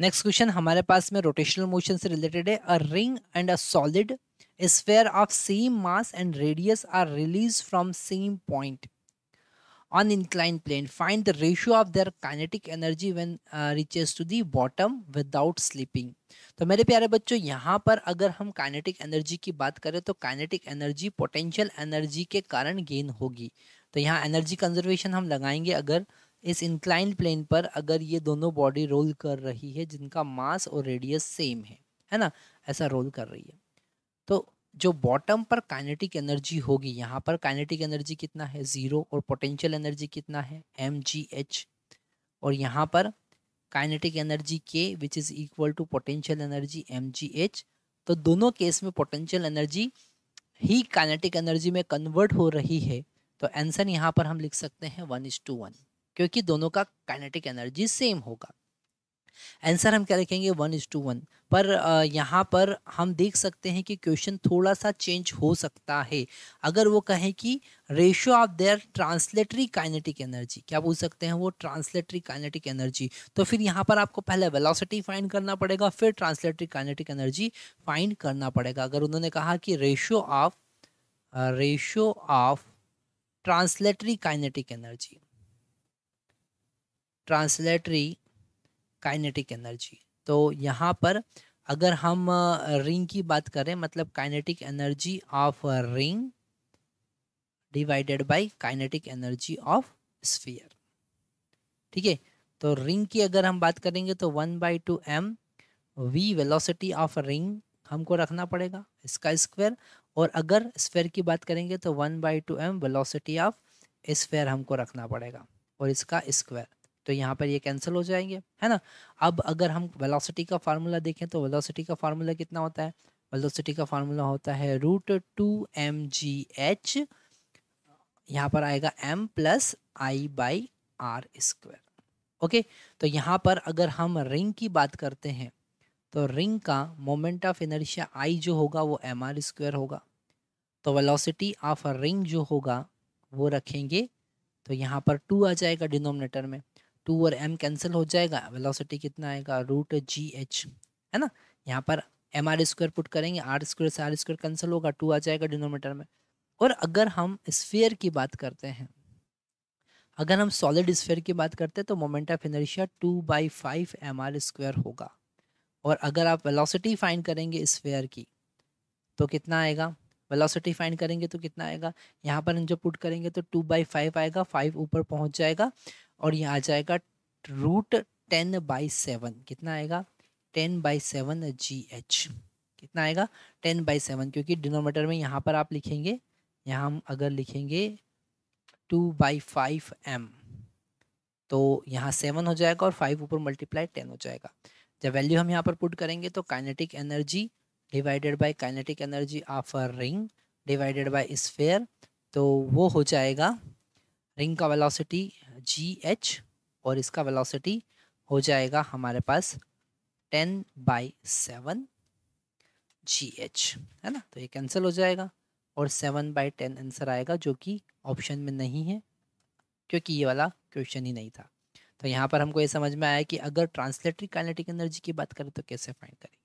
next question हमारे पास में rotational motion से रिलेटेड है a ring and a solid sphere of same mass and radius are release from same point on incline plane find the ratio of their kinetic energy when reaches to the bottom without slipping तो मेरे प्यारे बच्चों यहाँ पर अगर हम kinetic energy की बात करें तो काइनेटिक एनर्जी पोटेंशियल एनर्जी के कारण गेन होगी तो यहाँ एनर्जी कंजर्वेशन हम लगाएंगे अगर इस इंक्लाइन प्लेन पर अगर ये दोनों बॉडी रोल कर रही है जिनका मास और रेडियस सेम है है ना ऐसा रोल कर रही है तो जो बॉटम पर काइनेटिक एनर्जी होगी यहाँ पर काइनेटिक एनर्जी कितना है ज़ीरो और पोटेंशियल एनर्जी कितना है एम जी एच और यहाँ पर काइनेटिक एनर्जी के which is equal to potential energy M ji H तो दोनों केस में पोटेंशियल एनर्जी ही काइनेटिक एनर्जी में कन्वर्ट हो रही है तो आंसर यहाँ पर हम लिख सकते हैं वन इज टू वन क्योंकि दोनों का काइनेटिक एनर्जी सेम होगा आंसर हम क्या लिखेंगे वन इज टू वन पर यहाँ पर हम देख सकते हैं कि क्वेश्चन थोड़ा सा चेंज हो सकता है अगर वो कहें कि ratio of their translatory kinetic energy क्या बोल सकते हैं वो ट्रांसलेटरी काइनेटिक एनर्जी तो फिर यहाँ पर आपको पहले वेलोसिटी फाइंड करना पड़ेगा फिर ट्रांसलेटरी काइनेटिक एनर्जी फाइंड करना पड़ेगा अगर उन्होंने कहा कि ratio of ratio of translatory kinetic energy translatory kinetic energy तो यहाँ पर अगर हम रिंग की बात करें मतलब kinetic energy of ring divided by kinetic energy of sphere ठीक है तो रिंग की अगर हम बात करेंगे तो one by two m v velocity of ring हमको रखना पड़ेगा इसका स्क्वायर और अगर स्फेयर की बात करेंगे तो one by two m velocity of sphere हमको रखना पड़ेगा और इसका स्क्वायर तो यहाँ पर ये कैंसिल हो जाएंगे है ना अब अगर हम वेलोसिटी का फार्मूला देखें तो वेलोसिटी का फार्मूला कितना होता है वेलोसिटी का फार्मूला होता है रूट टू एम जी एच यहाँ पर आएगा m plus I by r square okay तो यहाँ पर अगर हम रिंग की बात करते हैं तो रिंग का मोमेंट ऑफ इनर्शिया आई जो होगा वो एम आर स्क्वायर होगा तो वेलोसिटी ऑफ रिंग जो होगा वो रखेंगे तो यहाँ पर टू आ जाएगा डिनोमिनेटर में टू और एम कैंसिल हो जाएगा वेलोसिटी कितना आएगा रूट जी एच है ना यहाँ पर एम आर स्क्वायर पुट करेंगे आर स्क्वायर से आर स्क्वायर कैंसिल होगा टू आ जाएगा डिनोमीटर में और अगर हम स्फेयर की बात करते हैं अगर हम सॉलिड स्फेयर की बात करते हैं तो moment of inertia two by five m r square होगा और अगर आप वेलोसिटी फाइंड करेंगे स्फेयर की तो कितना आएगा वेलोसिटी फाइंड करेंगे तो कितना आएगा यहाँ पर हम जब पुट करेंगे तो टू बाई फाइव आएगा फाइव ऊपर पहुँच जाएगा और ये आ जाएगा रूट टेन बाई सेवन कितना आएगा ten by seven g h कितना आएगा टेन बाई सेवन क्योंकि डिनोमीटर में यहाँ पर आप लिखेंगे यहाँ हम अगर लिखेंगे टू बाई फाइव एम तो यहाँ सेवन हो जाएगा और फाइव ऊपर मल्टीप्लाई टेन हो जाएगा जब वैल्यू हम यहाँ पर पुट करेंगे तो kinetic energy divided by kinetic energy of a ring divided by sphere तो वो हो जाएगा रिंग का वेलोसिटी जी एच और इसका वेलोसिटी हो जाएगा हमारे पास ten by seven g h है ना तो ये कैंसिल हो जाएगा और सेवन बाई टेन आंसर आएगा जो कि ऑप्शन में नहीं है क्योंकि ये वाला क्वेश्चन ही नहीं था तो यहाँ पर हमको ये समझ में आया कि अगर ट्रांसलेटरी काइनेटिक एनर्जी की बात करें तो कैसे फाइंड करें